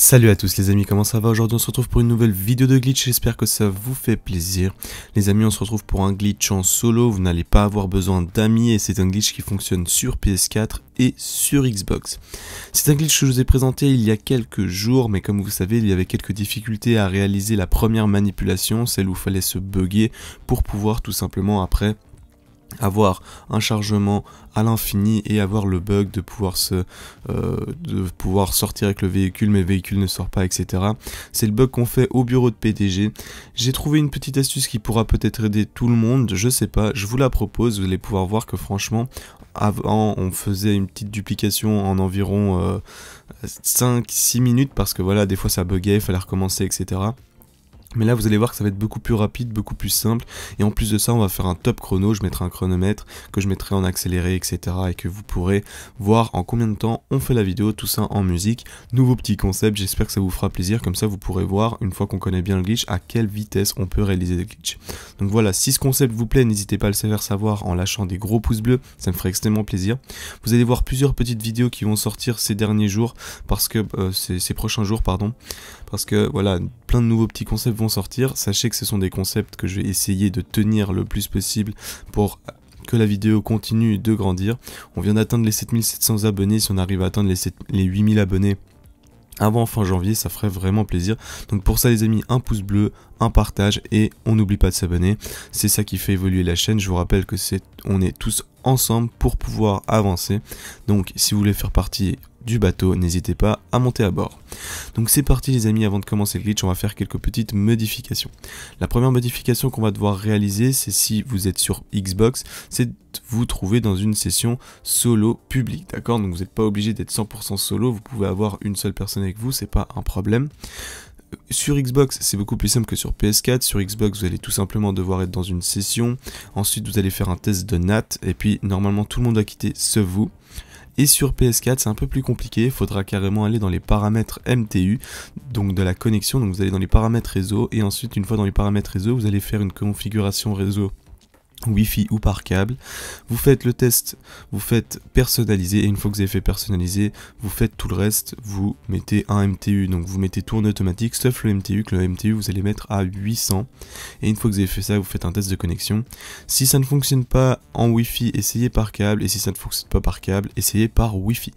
Salut à tous les amis, comment ça va Aujourd'hui on se retrouve pour une nouvelle vidéo de glitch, j'espère que ça vous fait plaisir. Les amis on se retrouve pour un glitch en solo, vous n'allez pas avoir besoin d'amis et c'est un glitch qui fonctionne sur PS4 et sur Xbox. C'est un glitch que je vous ai présenté il y a quelques jours, mais comme vous savez, il y avait quelques difficultés à réaliser la première manipulation, celle où il fallait se bugger pour pouvoir tout simplement après avoir un chargement à l'infini et avoir le bug de pouvoir se euh, de pouvoir sortir avec le véhicule mais le véhicule ne sort pas etc c'est le bug qu'on fait au bureau de PTG j'ai trouvé une petite astuce qui pourra peut-être aider tout le monde je sais pas je vous la propose vous allez pouvoir voir que franchement avant on faisait une petite duplication en environ 5 euh, 6 minutes parce que voilà des fois ça buguait il fallait recommencer etc mais là, vous allez voir que ça va être beaucoup plus rapide, beaucoup plus simple. Et en plus de ça, on va faire un top chrono. Je mettrai un chronomètre que je mettrai en accéléré, etc. Et que vous pourrez voir en combien de temps on fait la vidéo, tout ça en musique. Nouveau petit concept, j'espère que ça vous fera plaisir. Comme ça, vous pourrez voir, une fois qu'on connaît bien le glitch, à quelle vitesse on peut réaliser le glitch. Donc voilà, si ce concept vous plaît, n'hésitez pas à le faire savoir en lâchant des gros pouces bleus. Ça me ferait extrêmement plaisir. Vous allez voir plusieurs petites vidéos qui vont sortir ces derniers jours, parce que euh, ces, ces prochains jours, pardon. Parce que voilà, plein de nouveaux petits concepts vont sortir. Sachez que ce sont des concepts que je vais essayer de tenir le plus possible pour que la vidéo continue de grandir. On vient d'atteindre les 7700 abonnés. Si on arrive à atteindre les, 7, les 8000 abonnés avant fin janvier, ça ferait vraiment plaisir. Donc pour ça les amis, un pouce bleu, un partage et on n'oublie pas de s'abonner. C'est ça qui fait évoluer la chaîne. Je vous rappelle que c'est on est tous ensemble pour pouvoir avancer. Donc si vous voulez faire partie du bateau, n'hésitez pas à monter à bord. Donc c'est parti les amis, avant de commencer le glitch, on va faire quelques petites modifications. La première modification qu'on va devoir réaliser, c'est si vous êtes sur Xbox, c'est vous trouver dans une session solo publique, d'accord Donc vous n'êtes pas obligé d'être 100% solo, vous pouvez avoir une seule personne avec vous, c'est pas un problème euh, sur Xbox, c'est beaucoup plus simple que sur PS4. Sur Xbox, vous allez tout simplement devoir être dans une session. Ensuite, vous allez faire un test de NAT. Et puis, normalement, tout le monde va quitter sauf vous. Et sur PS4, c'est un peu plus compliqué, il faudra carrément aller dans les paramètres MTU, donc de la connexion. Donc vous allez dans les paramètres réseau, et ensuite, une fois dans les paramètres réseau, vous allez faire une configuration réseau Wi-Fi ou par câble. Vous faites le test, vous faites personnaliser et une fois que vous avez fait personnaliser, vous faites tout le reste, vous mettez un MTU. Donc vous mettez tout en automatique, sauf le MTU, que le MTU vous allez mettre à 800. Et une fois que vous avez fait ça, vous faites un test de connexion. Si ça ne fonctionne pas en Wifi, essayez par câble. Et si ça ne fonctionne pas par câble, essayez par Wifi.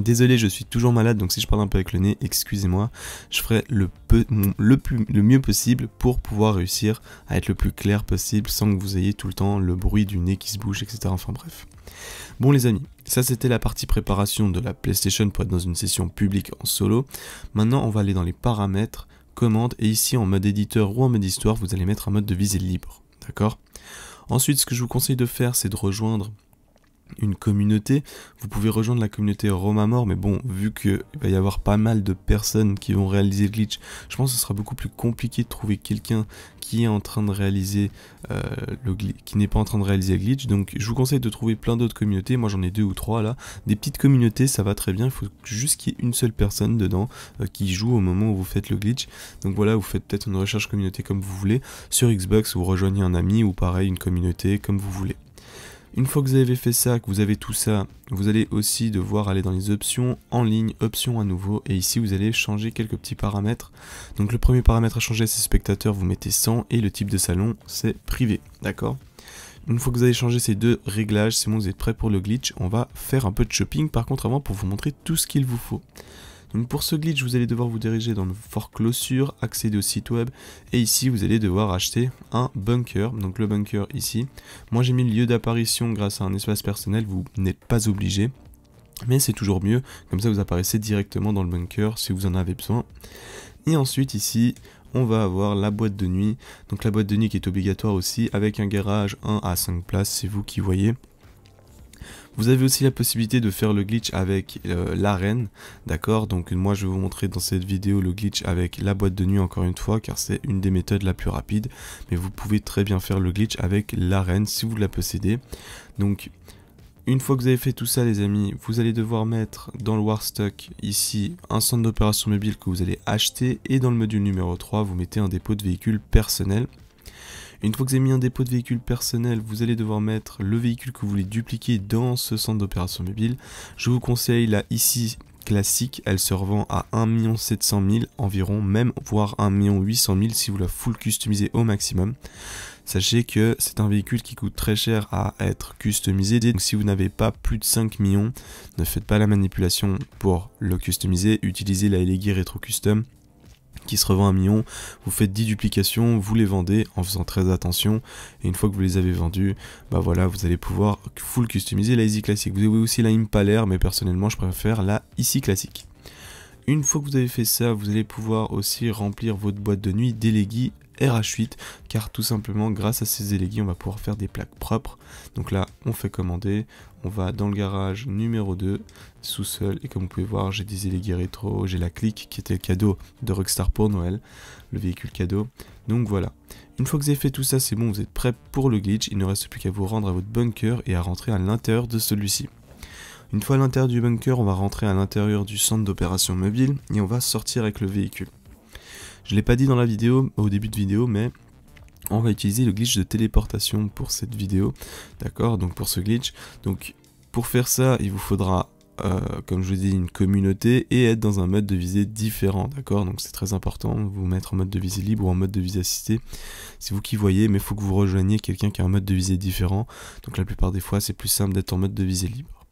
Désolé, je suis toujours malade, donc si je parle un peu avec le nez, excusez-moi. Je ferai le, le, plus, le mieux possible pour pouvoir réussir à être le plus clair possible sans que vous ayez tout le temps le bruit du nez qui se bouge, etc. Enfin bref. Bon les amis, ça c'était la partie préparation de la PlayStation pour être dans une session publique en solo. Maintenant, on va aller dans les paramètres, commandes, et ici en mode éditeur ou en mode histoire, vous allez mettre un mode de visée libre. D'accord Ensuite, ce que je vous conseille de faire, c'est de rejoindre une communauté. Vous pouvez rejoindre la communauté Roma Mort, mais bon, vu qu'il va y avoir pas mal de personnes qui vont réaliser le glitch, je pense que ce sera beaucoup plus compliqué de trouver quelqu'un qui est en train de réaliser euh, le le qui n'est pas en train de réaliser le glitch. Donc je vous conseille de trouver plein d'autres communautés. Moi j'en ai deux ou trois là. Des petites communautés, ça va très bien. Il faut juste qu'il y ait une seule personne dedans euh, qui joue au moment où vous faites le glitch. Donc voilà, vous faites peut-être une recherche communauté comme vous voulez. Sur Xbox, vous rejoignez un ami ou pareil une communauté comme vous voulez. Une fois que vous avez fait ça, que vous avez tout ça, vous allez aussi devoir aller dans les options, en ligne, options à nouveau, et ici vous allez changer quelques petits paramètres. Donc le premier paramètre à changer c'est spectateur, vous mettez 100, et le type de salon c'est privé, d'accord une fois que vous avez changé ces deux réglages, c'est bon, vous êtes prêt pour le glitch, on va faire un peu de shopping par contre avant pour vous montrer tout ce qu'il vous faut. Donc pour ce glitch, vous allez devoir vous diriger dans le fort Closure, accéder au site web, et ici vous allez devoir acheter un bunker, donc le bunker ici. Moi j'ai mis le lieu d'apparition grâce à un espace personnel, vous n'êtes pas obligé. Mais c'est toujours mieux, comme ça vous apparaissez directement dans le bunker si vous en avez besoin. Et ensuite ici, on va avoir la boîte de nuit. Donc la boîte de nuit qui est obligatoire aussi avec un garage 1 à 5 places, c'est vous qui voyez. Vous avez aussi la possibilité de faire le glitch avec euh, l'arène, d'accord Donc moi je vais vous montrer dans cette vidéo le glitch avec la boîte de nuit encore une fois, car c'est une des méthodes la plus rapide. Mais vous pouvez très bien faire le glitch avec l'arène si vous la possédez. Donc une fois que vous avez fait tout ça les amis, vous allez devoir mettre dans le Warstock ici un centre d'opération mobile que vous allez acheter et dans le module numéro 3 vous mettez un dépôt de véhicules personnel. Une fois que vous avez mis un dépôt de véhicule personnel, vous allez devoir mettre le véhicule que vous voulez dupliquer dans ce centre d'opération mobile. Je vous conseille la ici classique, elle se revend à 1 700 000 environ, même voire 1 800 000 si vous la full customisez au maximum. Sachez que c'est un véhicule qui coûte très cher à être customisé, donc si vous n'avez pas plus de 5 millions, ne faites pas la manipulation pour le customiser, utilisez la Elegy Retro Custom qui se revend un million, vous faites 10 duplications, vous les vendez en faisant très attention, et une fois que vous les avez vendus, bah voilà, vous allez pouvoir full customiser la Easy Classic. Vous avez aussi la Impaler, mais personnellement je préfère la Easy Classic. Une fois que vous avez fait ça, vous allez pouvoir aussi remplir votre boîte de nuit déléguée RH8 car tout simplement grâce à ces éléguis on va pouvoir faire des plaques propres. Donc là on fait commander, on va dans le garage numéro 2 sous-sol et comme vous pouvez voir j'ai des élégués rétro, j'ai la clique qui était le cadeau de Rockstar pour Noël, le véhicule cadeau. Donc voilà. Une fois que vous avez fait tout ça c'est bon, vous êtes prêt pour le glitch, il ne reste plus qu'à vous rendre à votre bunker et à rentrer à l'intérieur de celui-ci. Une fois à l'intérieur du bunker, on va rentrer à l'intérieur du centre d'opération mobile et on va sortir avec le véhicule. Je l'ai pas dit dans la vidéo, au début de vidéo, mais on va utiliser le glitch de téléportation pour cette vidéo, d'accord Donc pour ce glitch, donc pour faire ça, il vous faudra euh, comme je vous dis, une communauté et être dans un mode de visée différent, d'accord Donc c'est très important, vous mettre en mode de visée libre ou en mode de visée assistée. C'est vous qui voyez, mais il faut que vous rejoigniez quelqu'un qui a un mode de visée différent. Donc la plupart des fois, c'est plus simple d'être en mode de visée libre.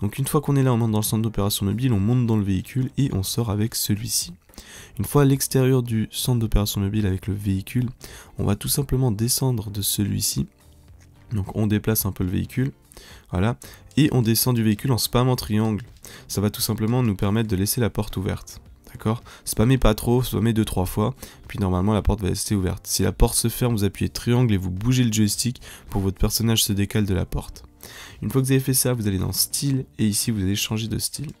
Donc une fois qu'on est là, on monte dans le centre d'opération mobile, on monte dans le véhicule et on sort avec celui-ci. Une fois à l'extérieur du centre d'opération mobile avec le véhicule, on va tout simplement descendre de celui-ci. Donc on déplace un peu le véhicule, voilà, et on descend du véhicule en spammant triangle. Ça va tout simplement nous permettre de laisser la porte ouverte. D'accord Spammez pas trop, spammez 2-3 fois, puis normalement la porte va rester ouverte. Si la porte se ferme, vous appuyez triangle et vous bougez le joystick pour que votre personnage se décale de la porte. Une fois que vous avez fait ça, vous allez dans style et ici vous allez changer de style.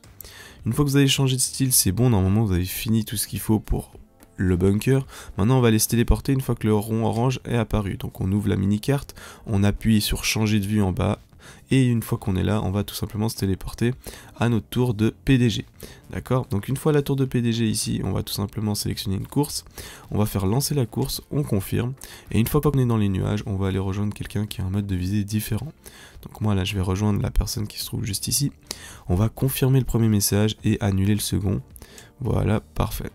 Une fois que vous avez changé de style, c'est bon, normalement vous avez fini tout ce qu'il faut pour le bunker. Maintenant, on va aller se téléporter une fois que le rond orange est apparu. Donc on ouvre la mini-carte, on appuie sur changer de vue en bas et une fois qu'on est là, on va tout simplement se téléporter à notre tour de PDG. D'accord Donc une fois la tour de PDG ici, on va tout simplement sélectionner une course, on va faire lancer la course, on confirme, et une fois qu'on est dans les nuages, on va aller rejoindre quelqu'un qui a un mode de visée différent. Donc moi là, je vais rejoindre la personne qui se trouve juste ici, on va confirmer le premier message et annuler le second. Voilà, parfait.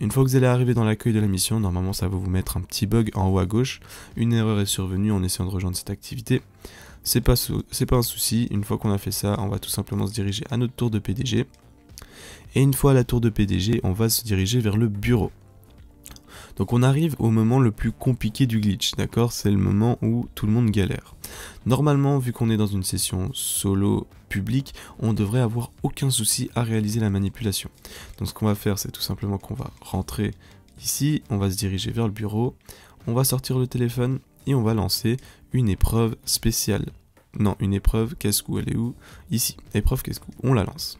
Une fois que vous allez arriver dans l'accueil de la mission, normalement ça va vous mettre un petit bug en haut à gauche. Une erreur est survenue en essayant de rejoindre cette activité. C'est pas, pas un souci, une fois qu'on a fait ça, on va tout simplement se diriger à notre tour de PDG. Et une fois à la tour de PDG, on va se diriger vers le bureau. Donc on arrive au moment le plus compliqué du glitch, d'accord C'est le moment où tout le monde galère. Normalement, vu qu'on est dans une session solo publique, on devrait avoir aucun souci à réaliser la manipulation. Donc ce qu'on va faire, c'est tout simplement qu'on va rentrer ici, on va se diriger vers le bureau, on va sortir le téléphone et on va lancer une épreuve spéciale. Non, une épreuve, qu'est-ce qu'elle elle est où Ici, épreuve, qu'est-ce qu'on on la lance.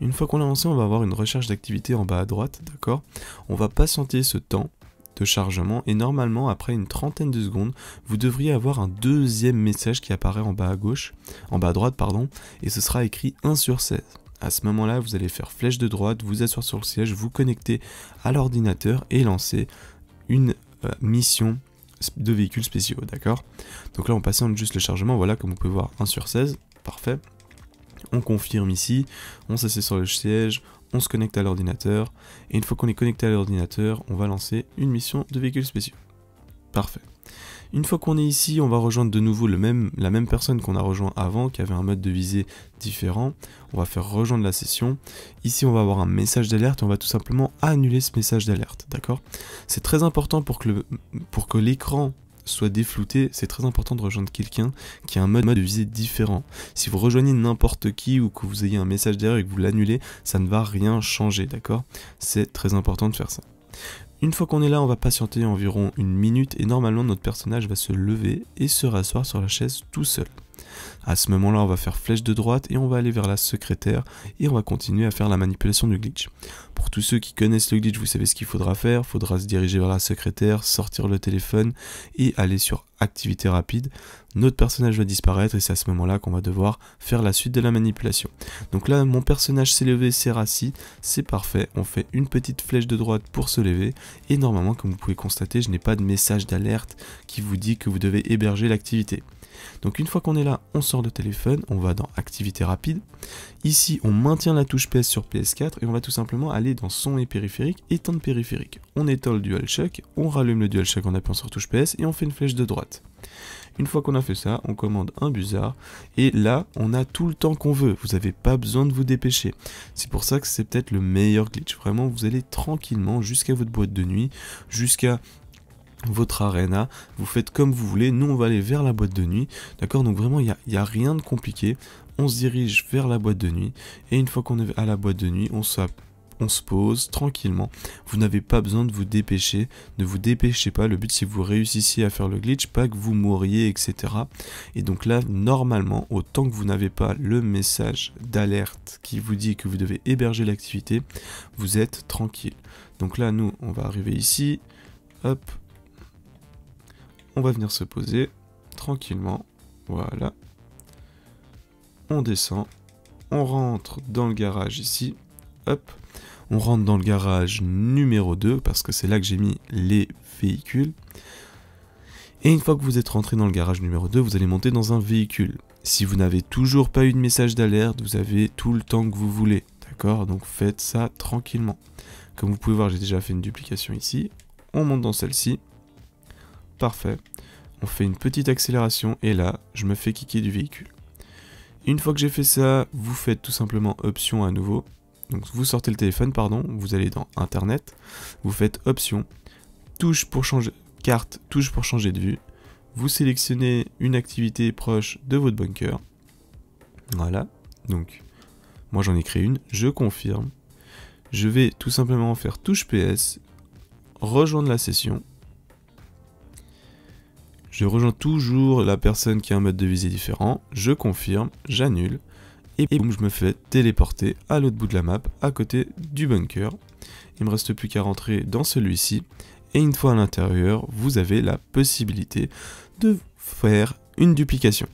Une fois qu'on l'a lancé, on va avoir une recherche d'activité en bas à droite, d'accord On va patienter ce temps de chargement et normalement après une trentaine de secondes vous devriez avoir un deuxième message qui apparaît en bas à gauche, en bas à droite pardon, et ce sera écrit 1 sur 16. À ce moment-là, vous allez faire flèche de droite, vous asseoir sur le siège, vous connecter à l'ordinateur et lancer une euh, mission de véhicules spéciaux, d'accord Donc là, on patiente juste le chargement, voilà, comme vous pouvez voir, 1 sur 16, parfait on confirme ici, on s'assied sur le siège, on se connecte à l'ordinateur, et une fois qu'on est connecté à l'ordinateur, on va lancer une mission de véhicule spéciaux. Parfait. Une fois qu'on est ici, on va rejoindre de nouveau le même, la même personne qu'on a rejoint avant, qui avait un mode de visée différent. On va faire rejoindre la session. Ici, on va avoir un message d'alerte on va tout simplement annuler ce message d'alerte. D'accord C'est très important pour que l'écran soit déflouté, c'est très important de rejoindre quelqu'un qui a un mode de visée différent. Si vous rejoignez n'importe qui ou que vous ayez un message derrière et que vous l'annulez, ça ne va rien changer, d'accord C'est très important de faire ça. Une fois qu'on est là, on va patienter environ une minute et normalement notre personnage va se lever et se rasseoir sur la chaise tout seul. À ce moment-là, on va faire flèche de droite et on va aller vers la secrétaire et on va continuer à faire la manipulation du glitch. Pour tous ceux qui connaissent le glitch, vous savez ce qu'il faudra faire. Il faudra se diriger vers la secrétaire, sortir le téléphone et aller sur activité rapide. Notre personnage va disparaître et c'est à ce moment-là qu'on va devoir faire la suite de la manipulation. Donc là, mon personnage s'est levé, s'est rassis, c'est parfait. On fait une petite flèche de droite pour se lever et normalement, comme vous pouvez constater, je n'ai pas de message d'alerte qui vous dit que vous devez héberger l'activité. Donc une fois qu'on est là, on sort de téléphone, on va dans activité rapide. Ici, on maintient la touche PS sur PS4 et on va tout simplement aller dans son et périphérique, éteindre périphérique. On éteint le DualShock, on rallume le DualShock en appuyant sur touche PS et on fait une flèche de droite. Une fois qu'on a fait ça, on commande un buzzard et là, on a tout le temps qu'on veut. Vous n'avez pas besoin de vous dépêcher. C'est pour ça que c'est peut-être le meilleur glitch. Vraiment, vous allez tranquillement jusqu'à votre boîte de nuit, jusqu'à votre arena, vous faites comme vous voulez, nous on va aller vers la boîte de nuit, d'accord Donc vraiment il n'y a, rien de compliqué, on se dirige vers la boîte de nuit, et une fois qu'on est à la boîte de nuit, on se, se pose tranquillement, vous n'avez pas besoin de vous dépêcher, ne vous dépêchez pas, le but c'est vous réussissiez à faire le glitch, pas que vous mouriez, etc. Et donc là, normalement, autant que vous n'avez pas le message d'alerte qui vous dit que vous devez héberger l'activité, vous êtes tranquille. Donc là, nous, on va arriver ici, hop, on va venir se poser tranquillement. Voilà. On descend. On rentre dans le garage ici. Hop. On rentre dans le garage numéro 2 parce que c'est là que j'ai mis les véhicules. Et une fois que vous êtes rentré dans le garage numéro 2, vous allez monter dans un véhicule. Si vous n'avez toujours pas eu de message d'alerte, vous avez tout le temps que vous voulez. D'accord Donc faites ça tranquillement. Comme vous pouvez voir, j'ai déjà fait une duplication ici. On monte dans celle-ci. Parfait. On fait une petite accélération et là, je me fais kicker du véhicule. Une fois que j'ai fait ça, vous faites tout simplement option à nouveau. Donc vous sortez le téléphone, pardon, vous allez dans Internet, vous faites option, touche pour changer carte, touche pour changer de vue. Vous sélectionnez une activité proche de votre bunker. Voilà. Donc moi j'en ai créé une, je confirme. Je vais tout simplement faire touche PS, rejoindre la session je rejoins toujours la personne qui a un mode de visée différent, je confirme, j'annule, et, boum, je me fais téléporter à l'autre bout de la map, à côté du bunker. Il me reste plus qu'à rentrer dans celui-ci, et une fois à l'intérieur, vous avez la possibilité de faire une duplication.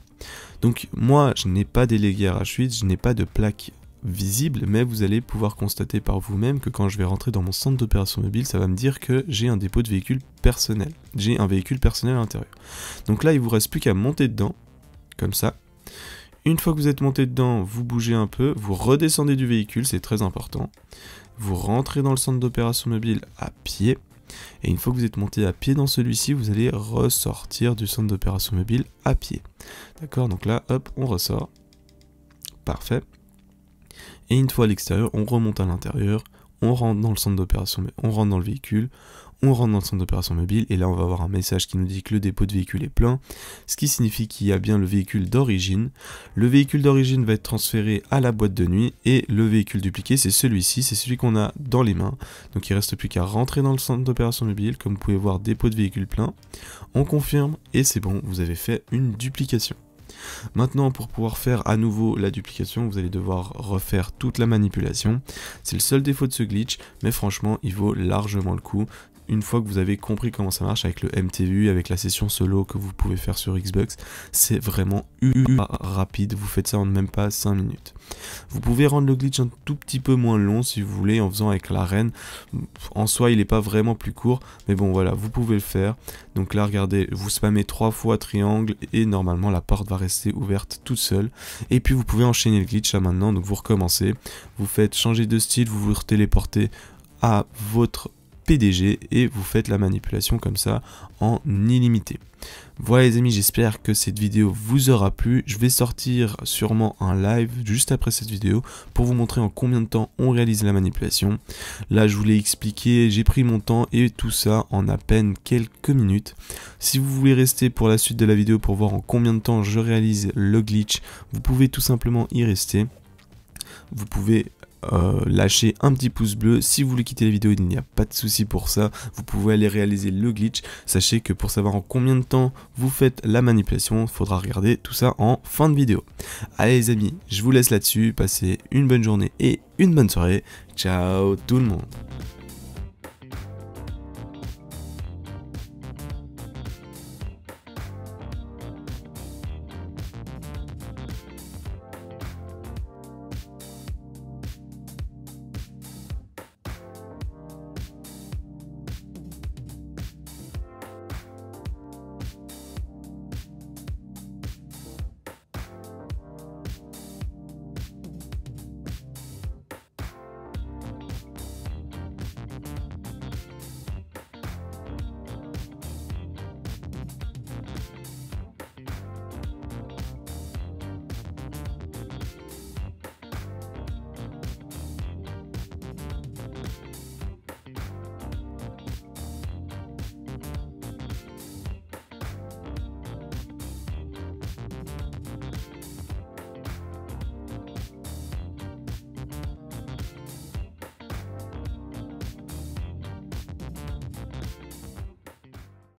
Donc moi, je n'ai pas délégué à 8 je n'ai pas de plaque visible, mais vous allez pouvoir constater par vous-même que quand je vais rentrer dans mon centre d'opération mobile, ça va me dire que j'ai un dépôt de véhicule personnel. J'ai un véhicule personnel à l'intérieur. Donc là, il vous reste plus qu'à monter dedans, comme ça. Une fois que vous êtes monté dedans, vous bougez un peu, vous redescendez du véhicule, c'est très important. Vous rentrez dans le centre d'opération mobile à pied. Et une fois que vous êtes monté à pied dans celui-ci, vous allez ressortir du centre d'opération mobile à pied. D'accord Donc là, hop, on ressort. Parfait. Et une fois à l'extérieur, on remonte à l'intérieur, on rentre dans le centre d'opération, on rentre dans le véhicule, on rentre dans le centre d'opération mobile, et là on va avoir un message qui nous dit que le dépôt de véhicule est plein, ce qui signifie qu'il y a bien le véhicule d'origine. Le véhicule d'origine va être transféré à la boîte de nuit, et le véhicule dupliqué, c'est celui-ci, c'est celui, qu'on a dans les mains. Donc il ne reste plus qu'à rentrer dans le centre d'opération mobile, comme vous pouvez voir, dépôt de véhicule plein. On confirme, et c'est bon, vous avez fait une duplication. Maintenant, pour pouvoir faire à nouveau la duplication, vous allez devoir refaire toute la manipulation. C'est le seul défaut de ce glitch, mais franchement, il vaut largement le coup une fois que vous avez compris comment ça marche avec le MTU, avec la session solo que vous pouvez faire sur Xbox, c'est vraiment ultra rapide. Vous faites ça en même pas 5 minutes. Vous pouvez rendre le glitch un tout petit peu moins long si vous voulez en faisant avec l'arène. En soi, il n'est pas vraiment plus court, mais bon voilà, vous pouvez le faire. Donc là, regardez, vous spammez 3 fois triangle et normalement la porte va rester ouverte toute seule. Et puis vous pouvez enchaîner le glitch là maintenant, donc vous recommencez, vous faites changer de style, vous vous téléportez à votre PDG et vous faites la manipulation comme ça en illimité. Voilà les amis, j'espère que cette vidéo vous aura plu. Je vais sortir sûrement un live juste après cette vidéo pour vous montrer en combien de temps on réalise la manipulation. Là, je vous l'ai expliqué, j'ai pris mon temps et tout ça en à peine quelques minutes. Si vous voulez rester pour la suite de la vidéo pour voir en combien de temps je réalise le glitch, vous pouvez tout simplement y rester. Vous pouvez euh, lâchez un petit pouce bleu. Si vous voulez quitter la vidéo, il n'y a pas de souci pour ça. Vous pouvez aller réaliser le glitch. Sachez que pour savoir en combien de temps vous faites la manipulation, il faudra regarder tout ça en fin de vidéo. Allez les amis, je vous laisse là-dessus. Passez une bonne journée et une bonne soirée. Ciao tout le monde.